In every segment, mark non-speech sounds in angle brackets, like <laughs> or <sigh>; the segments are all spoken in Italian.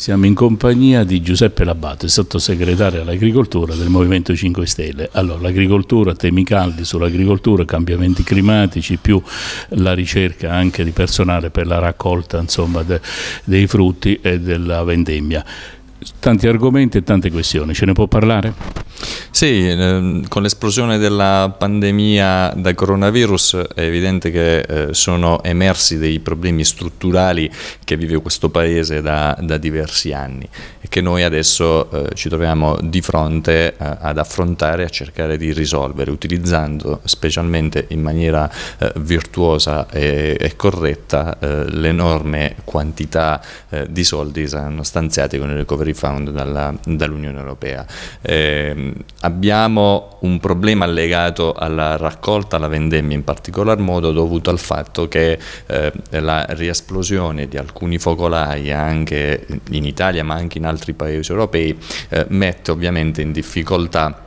Siamo in compagnia di Giuseppe Labate, sottosegretario all'agricoltura del Movimento 5 Stelle. Allora, l'agricoltura, temi caldi sull'agricoltura, cambiamenti climatici, più la ricerca anche di personale per la raccolta insomma, de, dei frutti e della vendemmia tanti argomenti e tante questioni, ce ne può parlare? Sì, ehm, con l'esplosione della pandemia da coronavirus è evidente che eh, sono emersi dei problemi strutturali che vive questo paese da, da diversi anni e che noi adesso eh, ci troviamo di fronte eh, ad affrontare, a cercare di risolvere, utilizzando specialmente in maniera eh, virtuosa e, e corretta eh, l'enorme quantità eh, di soldi che saranno stanziati con il recovery refund dall'Unione Europea. Eh, abbiamo un problema legato alla raccolta, alla vendemmia in particolar modo, dovuto al fatto che eh, la riesplosione di alcuni focolai anche in Italia ma anche in altri paesi europei eh, mette ovviamente in difficoltà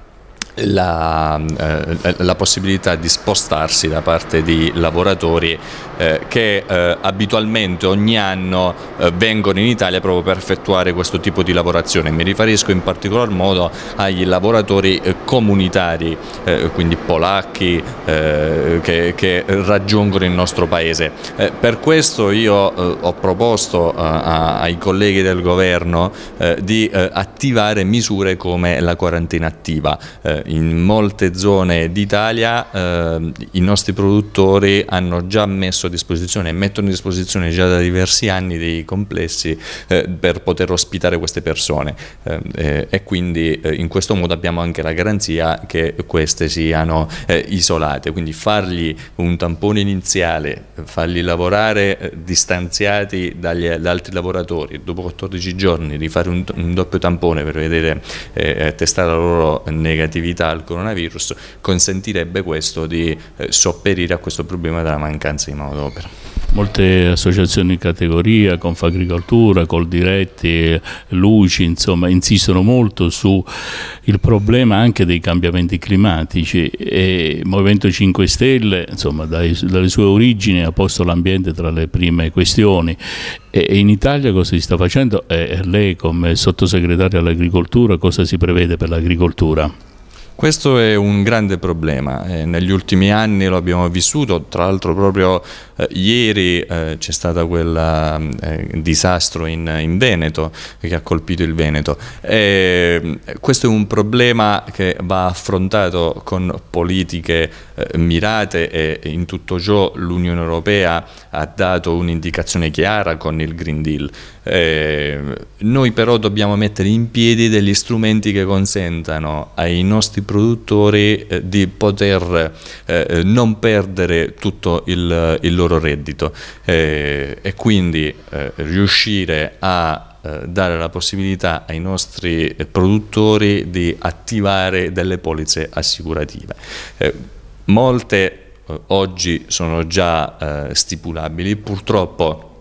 la, eh, la, possibilità di spostarsi da parte di lavoratori eh, che eh, abitualmente ogni anno eh, vengono in Italia proprio per effettuare questo tipo di lavorazione. Mi riferisco in particolar modo ai lavoratori eh, comunitari, eh, quindi polacchi che, che, raggiungono il nostro paese. per questo io ho proposto a, ai colleghi del governo di attivare misure come la quarantena attiva in molte zone d'Italia eh, i nostri produttori hanno già messo a disposizione e mettono a disposizione già da diversi anni dei complessi eh, per poter ospitare queste persone eh, eh e quindi eh, in questo modo abbiamo anche la garanzia che queste siano eh, isolate, quindi fargli un tampone iniziale, fargli lavorare distanziati dagli, altri lavoratori, dopo 14 giorni rifare un, un doppio tampone per vedere e testare la loro negatività mortalità al coronavirus consentirebbe questo di eh, sopperire a questo problema della mancanza di manodopera. Molte associazioni di categoria, Confagricoltura, Coldiretti, Luci, insomma, insistono molto sul problema anche dei cambiamenti climatici e il Movimento 5 Stelle, insomma, dai, dalle sue origini ha posto l'ambiente tra le prime questioni e in Italia cosa si sta facendo e lei come sottosegretario all'agricoltura cosa si prevede per l'agricoltura? Questo è un grande problema, eh, negli ultimi anni lo abbiamo vissuto, tra l'altro proprio eh, ieri eh, c'è stato quel eh, disastro in, in, Veneto eh, che ha colpito il Veneto. Eh, questo è un problema che va affrontato con politiche mirate e in tutto ciò l'Unione Europea ha dato un'indicazione chiara con il Green Deal. noi però dobbiamo mettere in piedi degli strumenti che consentano ai nostri produttori eh, di poter eh, eh, non perdere tutto il, il loro reddito eh, e quindi eh, riuscire a dare la possibilità ai nostri produttori di attivare delle polizze assicurative. molte oggi sono già stipulabili, purtroppo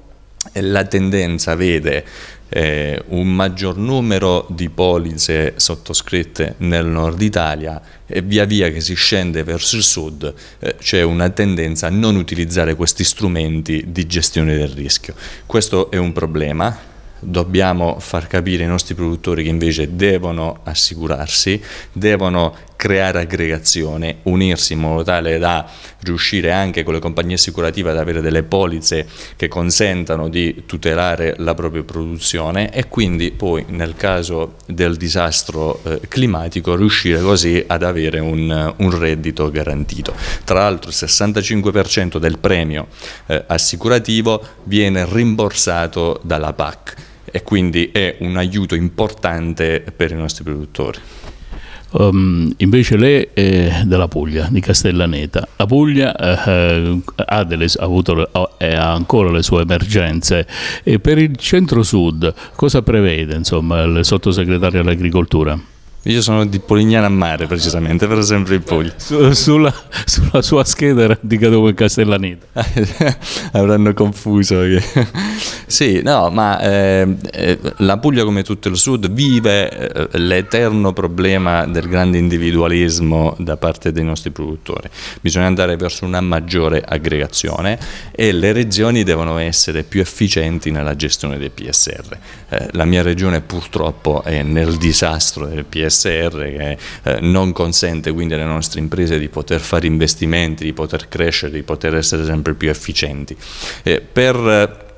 la tendenza vede eh, un maggior numero di polizze sottoscritte nel nord Italia e via via che si scende verso il sud eh, c'è una tendenza a non utilizzare questi strumenti di gestione del rischio. Questo è un problema dobbiamo far capire ai nostri produttori che invece devono assicurarsi, devono creare aggregazione, unirsi in modo tale da riuscire anche con le compagnie assicurative ad avere delle polizze che consentano di tutelare la propria produzione e quindi poi nel caso del disastro eh, climatico riuscire così ad avere un, un reddito garantito. Tra l'altro il 65% del premio eh, assicurativo viene rimborsato dalla PAC e quindi è un aiuto importante per i nostri produttori. Um, invece lei è della Puglia, di Castellaneta. La Puglia eh, eh ha, delle, ha, avuto, ha, ancora le sue emergenze. E per il centro-sud cosa prevede insomma, il sottosegretario all'agricoltura? Io sono di Polignano a Mare, precisamente, però sempre in Puglia. Su, sulla, sulla, sua scheda era di Cadove Castellaneta. <laughs> Avranno confuso. Che... <laughs> sì, no, ma ehm, eh, la Puglia, come tutto il sud, vive eh, l'eterno problema del grande individualismo da parte dei nostri produttori. Bisogna andare verso una maggiore aggregazione e le regioni devono essere più efficienti nella gestione dei PSR. Eh, la mia regione purtroppo è nel disastro del PSR PSR che eh, non consente quindi alle nostre imprese di poter fare investimenti, di poter crescere, di poter essere sempre più efficienti. Eh, per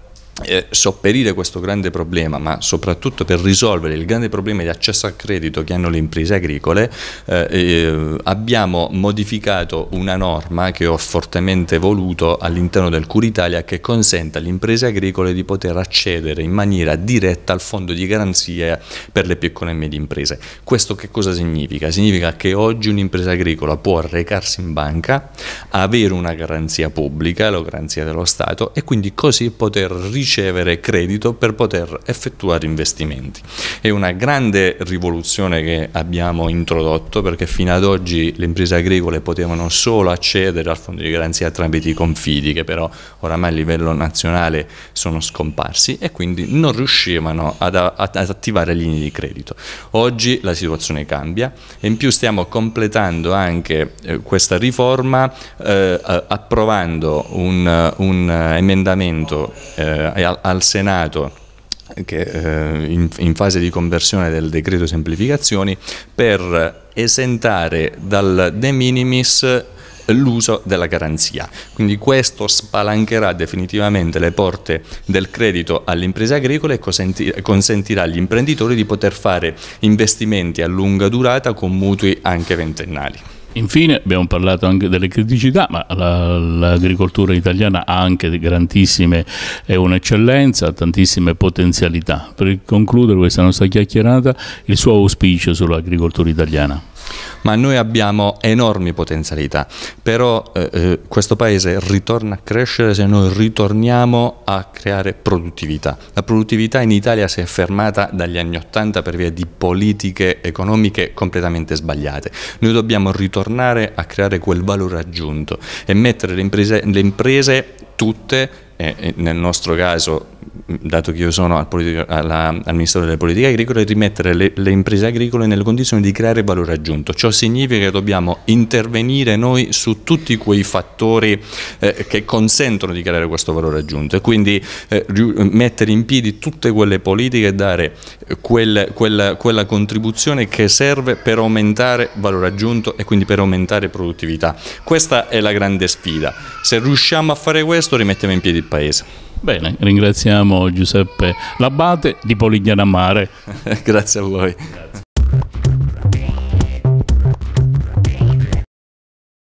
eh, sopperire questo grande problema, ma soprattutto per risolvere il grande problema di accesso al credito che hanno le imprese agricole, eh, eh, abbiamo modificato una norma che ho fortemente voluto all'interno del Curitalia che consente alle imprese agricole di poter accedere in maniera diretta al fondo di garanzia per le piccole e medie imprese. Questo che cosa significa? Significa che oggi un'impresa agricola può recarsi in banca, avere una garanzia pubblica, la garanzia dello Stato e quindi così poter risolvere ricevere credito per poter effettuare investimenti. È una grande rivoluzione che abbiamo introdotto perché fino ad oggi le imprese agricole potevano solo accedere al fondo di garanzia tramite i confidi che però oramai a livello nazionale sono scomparsi e quindi non riuscivano ad, ad attivare linee di credito. Oggi la situazione cambia e in più stiamo completando anche eh, questa riforma eh, approvando un, un eh, emendamento eh, al, al Senato che, eh, in, in, fase di conversione del decreto semplificazioni per esentare dal de minimis l'uso della garanzia. Quindi questo spalancherà definitivamente le porte del credito alle imprese agricole e consentirà agli imprenditori di poter fare investimenti a lunga durata con mutui anche ventennali. Infine abbiamo parlato anche delle criticità, ma la, l'agricoltura italiana ha anche grandissime, è un'eccellenza, tantissime potenzialità. Per concludere questa nostra chiacchierata, il suo auspicio sull'agricoltura italiana ma noi abbiamo enormi potenzialità, però eh, eh, questo paese ritorna a crescere se noi ritorniamo a creare produttività. La produttività in Italia si è fermata dagli anni Ottanta per via di politiche economiche completamente sbagliate. Noi dobbiamo ritornare a creare quel valore aggiunto e mettere le imprese, le imprese tutte, eh, eh nel nostro caso dato che io sono al, politico, alla, al Ministero delle Politiche Agricole, rimettere le, le, imprese agricole nelle condizioni di creare valore aggiunto. Ciò significa che dobbiamo intervenire noi su tutti quei fattori eh, che consentono di creare questo valore aggiunto e quindi eh, mettere in piedi tutte quelle politiche e dare eh, quel, quella, quella contribuzione che serve per aumentare valore aggiunto e quindi per aumentare produttività. Questa è la grande sfida. Se riusciamo a fare questo rimettiamo in piedi il Paese. Bene, ringraziamo Giuseppe Labate di Mare. <laughs> Grazie a voi.